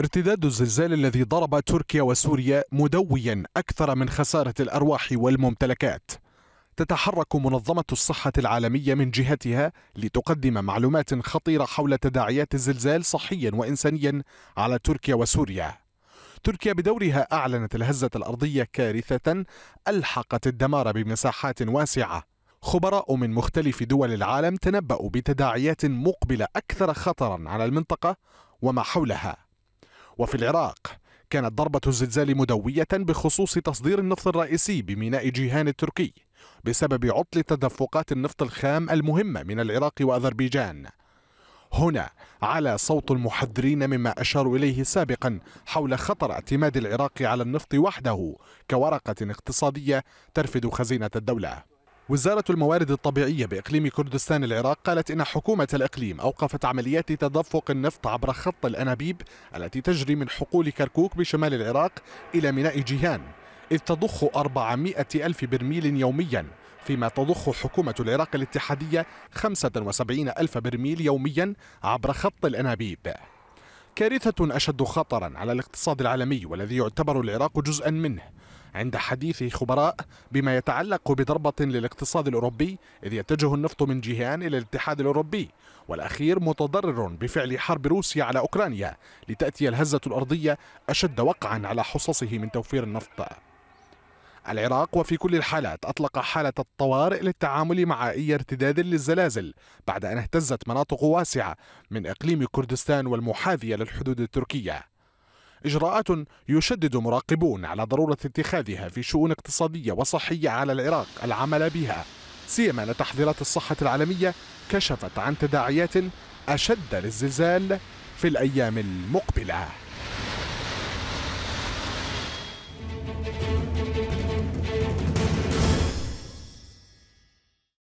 ارتداد الزلزال الذي ضرب تركيا وسوريا مدويا أكثر من خسارة الأرواح والممتلكات تتحرك منظمة الصحة العالمية من جهتها لتقدم معلومات خطيرة حول تداعيات الزلزال صحيا وإنسانيا على تركيا وسوريا تركيا بدورها أعلنت الهزة الأرضية كارثة ألحقت الدمار بمساحات واسعة خبراء من مختلف دول العالم تنبأوا بتداعيات مقبلة أكثر خطرا على المنطقة وما حولها وفي العراق كانت ضربة الزلزال مدوية بخصوص تصدير النفط الرئيسي بميناء جيهان التركي بسبب عطل تدفقات النفط الخام المهمة من العراق وأذربيجان هنا على صوت المحذرين مما أشاروا إليه سابقا حول خطر اعتماد العراق على النفط وحده كورقة اقتصادية ترفد خزينة الدولة وزارة الموارد الطبيعية بإقليم كردستان العراق قالت إن حكومة الإقليم أوقفت عمليات تدفق النفط عبر خط الأنابيب التي تجري من حقول كركوك بشمال العراق إلى ميناء جيهان إذ تضخ 400 ألف برميل يومياً فيما تضخ حكومة العراق الاتحادية 75 ألف برميل يوميا عبر خط الأنابيب كارثة أشد خطرا على الاقتصاد العالمي والذي يعتبر العراق جزءا منه عند حديث خبراء بما يتعلق بضربة للاقتصاد الأوروبي إذ يتجه النفط من جهان إلى الاتحاد الأوروبي والأخير متضرر بفعل حرب روسيا على أوكرانيا لتأتي الهزة الأرضية أشد وقعا على حصصه من توفير النفط العراق وفي كل الحالات أطلق حالة الطوارئ للتعامل مع أي ارتداد للزلازل بعد أن اهتزت مناطق واسعة من إقليم كردستان والمحاذية للحدود التركية إجراءات يشدد مراقبون على ضرورة اتخاذها في شؤون اقتصادية وصحية على العراق العمل بها سيما أن تحذيرات الصحة العالمية كشفت عن تداعيات أشد للزلزال في الأيام المقبلة